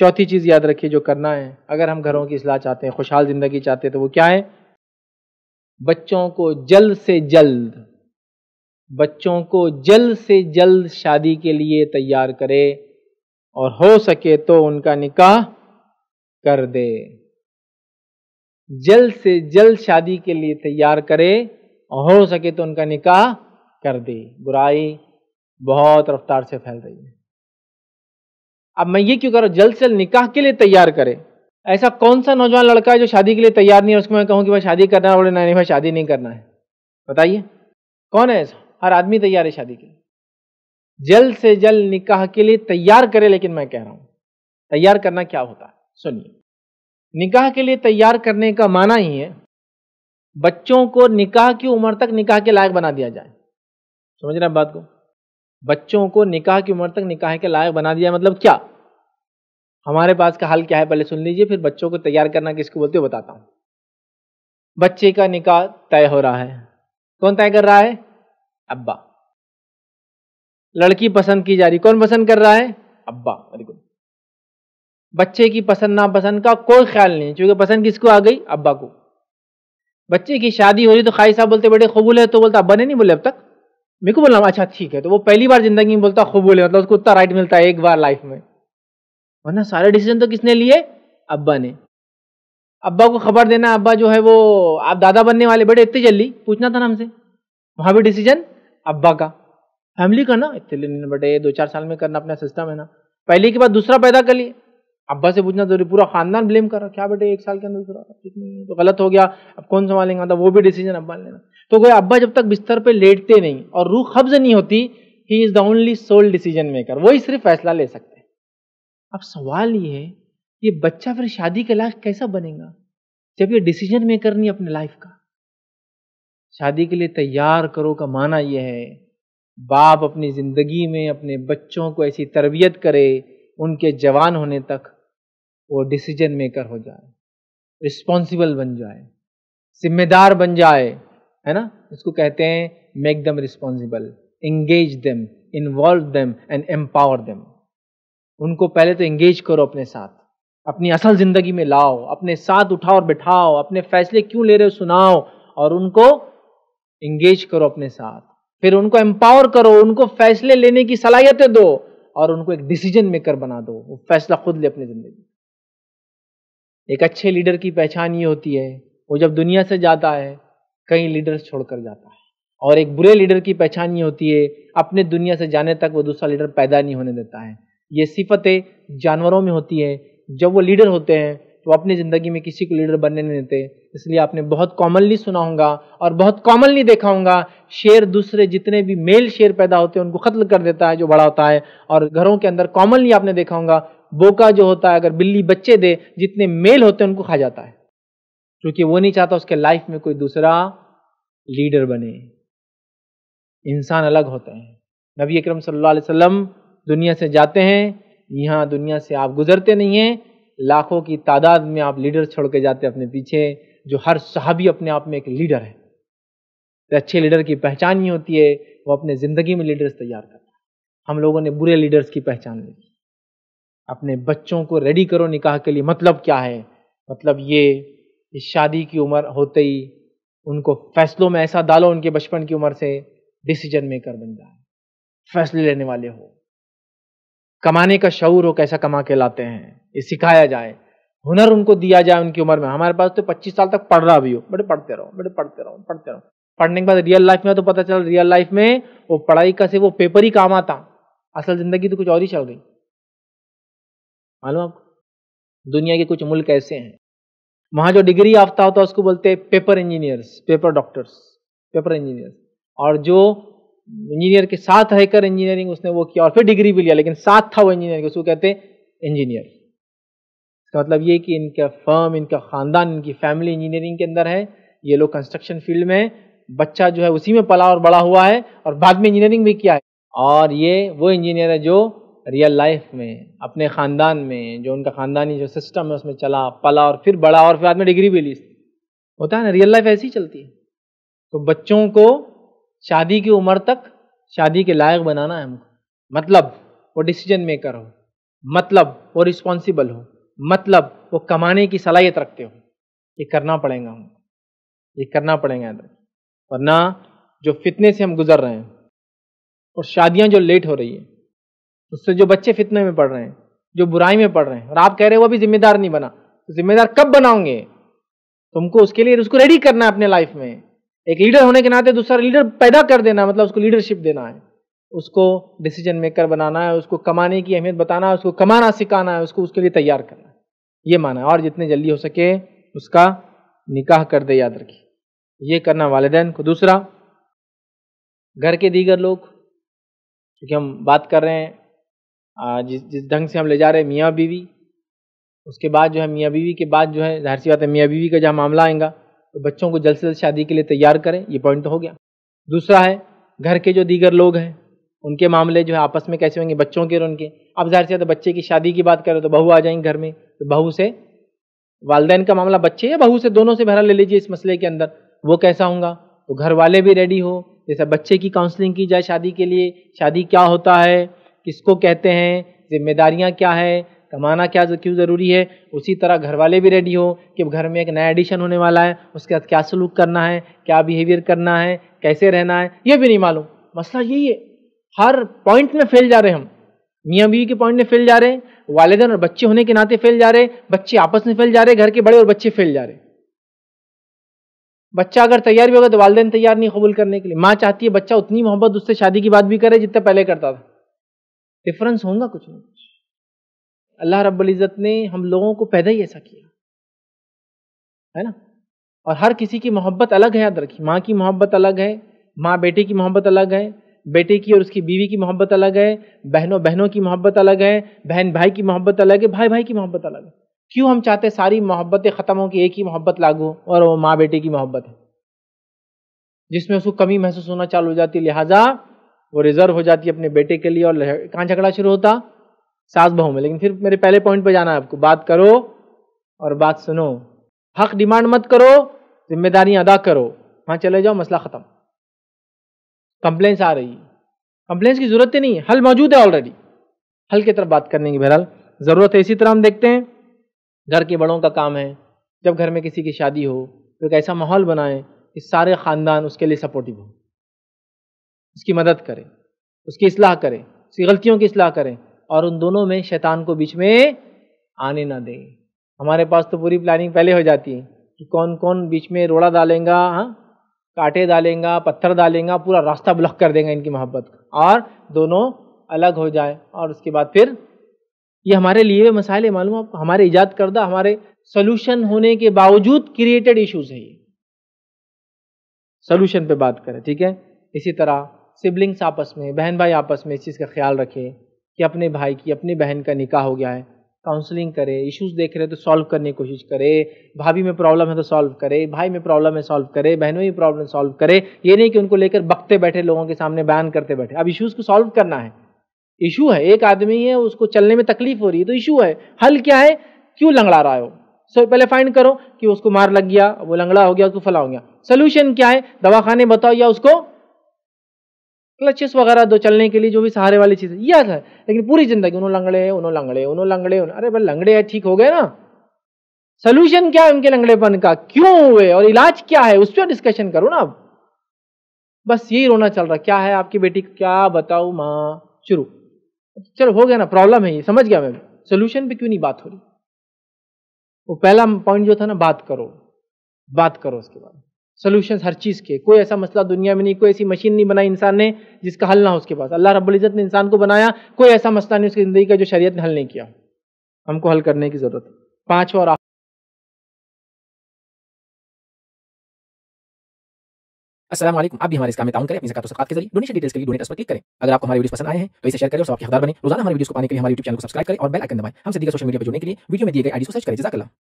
चौथी चीज़ याद रखिए जो करना है अगर हम घरों की इसलाह चाहते हैं खुशहाल ज़िंदगी चाहते हैं तो वो क्या है बच्चों को जल्द से जल्द बच्चों को जल्द से जल्द शादी के लिए तैयार करे और हो सके तो उनका निकाह कर दे जल्द से जल्द शादी के लिए तैयार करे और हो सके तो उनका निकाह कर दे बुराई बहुत रफ्तार से फैल रही है अब मैं ये क्यों कर रहा हूँ जल्द से जल्द निकाह के लिए तैयार करें ऐसा कौन सा नौजवान लड़का है जो शादी के लिए तैयार नहीं है उसको मैं कहूँ कि भाई शादी करना है नहीं नहीं भाई शादी नहीं करना है बताइए कौन है ऐसा हर आदमी तैयार है शादी के लिए जल्द से जल्द निकाह के लिए तैयार करे लेकिन मैं कह रहा हूँ तैयार करना क्या होता है सुनिए निकाह के लिए तैयार करने का माना ही है बच्चों को निकाह की उम्र तक निकाह के लायक बना दिया जाए समझ रहे हैं बात को बच्चों को निकाह की उम्र तक निकाह के लायक बना दिया मतलब क्या हमारे पास का हल क्या है पहले सुन लीजिए फिर बच्चों को तैयार करना किसको बोलते हो बताता हूँ बच्चे का निकाह तय हो रहा है कौन तय कर रहा है अब्बा लड़की पसंद की जा रही कौन पसंद कर रहा है अब्बा वेरी गुड बच्चे की पसंद नापसंद का कोई ख्याल नहीं क्योंकि पसंद किसको आ गई अब्बा को बच्चे की शादी हो रही तो खाई साहब बोलते बेटे कबूल है तो बोलता अब्बा ने नहीं बोले अब तक मेरे को बोला अच्छा ठीक है तो वो पहली बार जिंदगी में बोलता कबूल है मतलब उसको उतना राइट मिलता है एक बार लाइफ में वरना सारे डिसीजन तो किसने लिए अब्बा ने अब्बा को खबर देना अब्बा जो है वो आप दादा बनने वाले बेटे इतनी जल्दी पूछना था ना हमसे वहाँ भी डिसीजन अब्बा का फैमिली का ना इतने बेटे दो चार साल में करना अपना सिस्टम है ना पहले के बाद दूसरा पैदा कर लिए अब्बा से पूछना जरूरी तो पूरा खानदान ब्लेम कर रहा क्या बेटे एक साल के अंदर दूसरा तो गलत हो गया अब कौन संभालेंगे तो वो भी डिसीजन अब्बा ने लेना तो कोई अब्बा जब तक बिस्तर पर लेटते नहीं और रूह कब्ज नहीं होती ही is the only sole decision maker वही सिर्फ फैसला ले सकते हैं अब सवाल ये है ये बच्चा फिर शादी के लायक कैसा बनेगा जब ये डिसीजन मेकर नहीं अपने लाइफ का शादी के लिए तैयार करो का माना यह है बाप अपनी ज़िंदगी में अपने बच्चों को ऐसी तरबियत करे उनके जवान होने तक वो डिसीजन मेकर हो जाए रिस्पॉन्सिबल बन जाए जिम्मेदार बन जाए है ना इसको कहते हैं make them responsible engage them involve them and empower them उनको पहले तो एंगेज करो अपने साथ अपनी असल ज़िंदगी में लाओ अपने साथ उठाओ और बिठाओ अपने फैसले क्यों ले रहे हो सुनाओ और उनको इंगेज करो अपने साथ फिर उनको एम्पावर करो उनको फैसले लेने की सलाहियतें दो और उनको एक डिसीजन मेकर बना दो वो फैसला खुद ले अपनी ज़िंदगी एक अच्छे लीडर की पहचान ये होती है वो जब दुनिया से जाता है कई लीडर्स छोड़कर जाता है और एक बुरे लीडर की पहचान ये होती है अपने दुनिया से जाने तक वो दूसरा लीडर पैदा नहीं होने देता है ये सिफतें जानवरों में होती है जब वो लीडर होते हैं तो अपनी ज़िंदगी में किसी को लीडर बनने नहीं देते इसलिए आपने बहुत कॉमनली सुना होगा और बहुत कॉमनली देखा होगा शेर दूसरे जितने भी मेल शेर पैदा होते हैं उनको ख़त्म कर देता है जो बड़ा होता है और घरों के अंदर कॉमनली आपने देखा होगा बोका जो होता है अगर बिल्ली बच्चे दे जितने मेल होते हैं उनको खा जाता है क्योंकि वो नहीं चाहता उसके लाइफ में कोई दूसरा लीडर बने इंसान अलग होते हैं नबी अक्रम सल्लल्लाहु अलैहि वसल्लम दुनिया से जाते हैं यहाँ दुनिया से आप गुजरते नहीं हैं लाखों की तादाद में आप लीडर छोड़ के जाते अपने पीछे जो हर सहाबी अपने आप में एक लीडर है तो अच्छे लीडर की पहचान ही होती है वो अपने ज़िंदगी में लीडर्स तैयार करता है हम लोगों ने बुरे लीडर्स की पहचान ली अपने बच्चों को रेडी करो निकाह के लिए मतलब क्या है मतलब ये इस शादी की उम्र होते ही उनको फैसलों में ऐसा डालो उनके बचपन की उम्र से डिसीजन मेकर बन जाए फैसले लेने वाले हो कमाने का शौर हो कैसा कमा के लाते हैं ये सिखाया जाए हुनर उनको दिया जाए उनकी उम्र में हमारे पास तो 25 साल तक पढ़ रहा भी हो बड़े पढ़ते रहो बड़े पढ़ते रहो पढ़ते रहो पढ़ने के बाद रियल लाइफ में तो पता चला रियल लाइफ में वो पढ़ाई का से वो पेपर ही काम आता असल जिंदगी तो कुछ और ही चल रही मालूम आपको दुनिया के कुछ मुल्क ऐसे हैं वहां जो डिग्री याफ्ता होता है उसको बोलते हैं paper engineers paper doctors paper engineers और जो इंजीनियर के साथ रहकर इंजीनियरिंग उसने वो किया और फिर डिग्री भी लिया लेकिन साथ था वो इंजीनियर उसको कहते हैं इंजीनियर इसका मतलब ये कि इनका फर्म इनका ख़ानदान इनकी फैमिली इंजीनियरिंग के अंदर है ये लोग कंस्ट्रक्शन फील्ड में है बच्चा जो है उसी में पला और बड़ा हुआ है और बाद में इंजीनियरिंग भी किया है और ये वो इंजीनियर है जो रियल लाइफ में अपने ख़ानदान में जो उनका ख़ानदानी जो सिस्टम है उसमें चला पला और फिर बड़ा और फिर बाद में डिग्री भी ली होता है ना रियल लाइफ ऐसी चलती है तो बच्चों को शादी की उम्र तक शादी के लायक बनाना है हमको मतलब वो डिसीजन मेकर हो मतलब वो रिस्पॉन्सिबल हो मतलब वो कमाने की सलाहियत रखते हो ये करना पड़ेगा हमको ये करना पड़ेगा इधर वरना जो फितने से हम गुजर रहे हैं और शादियां जो लेट हो रही है उससे जो बच्चे फितने में पड़ रहे हैं जो बुराई में पड़ रहे हैं और आप कह रहे हो वो भी जिम्मेदार नहीं बना तो जिम्मेदार कब बनाओगे तुमको उसके लिए उसको रेडी करना है अपने लाइफ में एक लीडर होने के नाते दूसरा लीडर पैदा कर देना मतलब उसको लीडरशिप देना है उसको डिसीजन मेकर बनाना है उसको कमाने की अहमियत बताना है उसको कमाना सिखाना है उसको उसके लिए तैयार करना है ये माना है और जितने जल्दी हो सके उसका निकाह कर दे याद रखिए ये करना वालदेन को दूसरा घर के दीगर लोग क्योंकि हम बात कर रहे हैं जिस जिस ढंग से हम ले जा रहे हैं मियाँ बीवी उसके बाद जो है मियाँ बीवी के बाद जो है जाहिर सी बात है मियाँ बीवी का जहाँ मामला आएगा तो बच्चों को जल्द से जल्द शादी के लिए तैयार करें ये पॉइंट तो हो गया दूसरा है घर के जो दीगर लोग हैं उनके मामले जो है आपस में कैसे होंगे बच्चों के और उनके अब ज़ाहिर से बच्चे की शादी की बात करें तो बहू आ जाएंगे घर में तो बहू से वालदेन का मामला बच्चे या बहू से दोनों से बहरा ले लीजिए इस मसले के अंदर वो कैसा होगा तो घर वाले भी रेडी हो जैसे बच्चे की काउंसलिंग की जाए शादी के लिए शादी क्या होता है किसको कहते हैं जिम्मेदारियाँ क्या है कमाना क्या क्यों ज़रूरी है उसी तरह घर वाले भी रेडी हो कि घर में एक नया एडिशन होने वाला है उसके साथ क्या सलूक करना है क्या बिहेवियर करना है कैसे रहना है ये भी नहीं मालूम मसला यही है हर पॉइंट में फेल जा रहे हम मियाँ बीवी के पॉइंट में फेल जा रहे हैं वालदेन और बच्चे होने के नाते फेल जा रहे हैं बच्चे आपस में फेल जा रहे घर के बड़े और बच्चे फेल जा रहे बच्चा अगर तैयार भी होगा तो वालदेन तैयार नहीं कबूल करने के लिए माँ चाहती है बच्चा उतनी मोहब्बत उससे शादी की बात भी करे जितना पहले करता था डिफरेंस होगा कुछ नहीं अल्लाह इज़्ज़त ने हम लोगों को पैदा ही ऐसा किया है ना और हर किसी की मोहब्बत अलग है याद रखिए माँ की मोहब्बत अलग है माँ बेटे की मोहब्बत अलग है बेटे की और उसकी बीवी की मोहब्बत अलग है बहनों बहनों की मोहब्बत अलग है बहन भाई की मोहब्बत अलग है भाई भाई की मोहब्बत अलग है क्यों हम चाहते सारी मोहब्बतें ख़त्म हो कि एक ही मोहब्बत लागू हो और वो माँ बेटे की मोहब्बत है जिसमें उसको कमी महसूस होना चालू हो जाती लिहाजा वो रिजर्व हो जाती है अपने बेटे के लिए और कहाँ झगड़ा शुरू होता सास बहू में लेकिन फिर मेरे पहले पॉइंट पे जाना है आपको बात करो और बात सुनो हक डिमांड मत करो जिम्मेदारी अदा करो वहाँ चले जाओ मसला ख़त्म कंप्लेंस आ रही है की ज़रूरत ही नहीं है हल मौजूद है ऑलरेडी हल की तरफ बात करने की बहरहाल ज़रूरत है इसी तरह हम देखते हैं घर के बड़ों का काम है जब घर में किसी की शादी हो तो एक ऐसा माहौल बनाएं कि सारे ख़ानदान उसके लिए सपोर्टिव हो उसकी मदद करें उसकी असलाह करें उसकी गलतियों की असलाह करें और उन दोनों में शैतान को बीच में आने ना दें हमारे पास तो पूरी प्लानिंग पहले हो जाती है कि कौन कौन बीच में रोड़ा डालेगा हाँ कांटे डालेगा पत्थर डालेगा पूरा रास्ता ब्लॉक कर देंगे इनकी मोहब्बत का और दोनों अलग हो जाए और उसके बाद फिर ये हमारे लिए हुए मसाइल है मालूम आपको हमारे ईजाद करदा हमारे सोल्यूशन होने के बावजूद क्रिएटेड इशूज़ है ये सोल्यूशन पे बात करें ठीक है इसी तरह सिबलिंग्स आपस में बहन भाई आपस में इस चीज़ का ख्याल रखें कि अपने भाई की अपनी बहन का निकाह हो गया है काउंसलिंग करे इश्यूज देख रहे तो सॉल्व करने की कोशिश करे भाभी में प्रॉब्लम है तो सॉल्व करे भाई में प्रॉब्लम है सॉल्व करे बहनों में प्रॉब्लम सॉल्व करे ये नहीं कि उनको लेकर बकते बैठे लोगों के सामने बयान करते बैठे अब इश्यूज को सॉल्व करना है इशू है एक आदमी है उसको चलने में तकलीफ हो रही है तो इशू है हल क्या है क्यों लंगड़ा रहा हो सो पहले फाइंड करो कि उसको मार लग गया वो लंगड़ा हो गया उसको फला हो गया सोल्यूशन क्या है दवाखाने बताओ या उसको क्लचेस वगैरह दो चलने के लिए जो भी सहारे वाली चीज़ याद है लेकिन पूरी जिंदगी उन्होंने लंगड़े उन्होंने लंगड़े उन्होंने लंगड़े अरे भाई लंगड़े है ठीक हो गए ना सोल्यूशन क्या है उनके लंगड़ेपन का क्यों हुए और इलाज क्या है उस पर डिस्कशन करो ना अब बस यही रोना चल रहा क्या है आपकी बेटी क्या बताऊ माँ शुरू चलो हो गया ना प्रॉब्लम है ये समझ गया मैं सोल्यूशन पे क्यों नहीं बात हो रही वो पहला पॉइंट जो था ना बात करो बात करो उसके बाद सोल्यूशन हर चीज़ के कोई ऐसा मसला दुनिया में नहीं कोई ऐसी मशीन नहीं बनाई इंसान ने जिसका हल ना हो उसके पास अल्लाह रब्बुल इज़्ज़त ने इंसान को बनाया कोई ऐसा मसला नहीं उसकी ज़िंदगी का जो शरीयत ने हल नहीं किया हमको हल करने की ज़रूरत है पाँचवा और असलम आप भी हमारे इस काम में ताउन करें अपनी जकात के जरिए डोनेशन डिटेल्स के लिए डोनेट पर क्लिक करें अगर आपको हमारी वीडियो पसंद आए हैं तो इसे शेयर करें और आपके हदार बने रोजाना हमारे वीडियो को पाने के लिए हमारे यूट्यूब चैनल को सब्सक्राइब करें और बेल आइकन दबाएं हमसे दीगर सोशल मीडिया पर जुड़ने के लिए वीडियो में दिए गए आईडी को सर्च करें जजाकला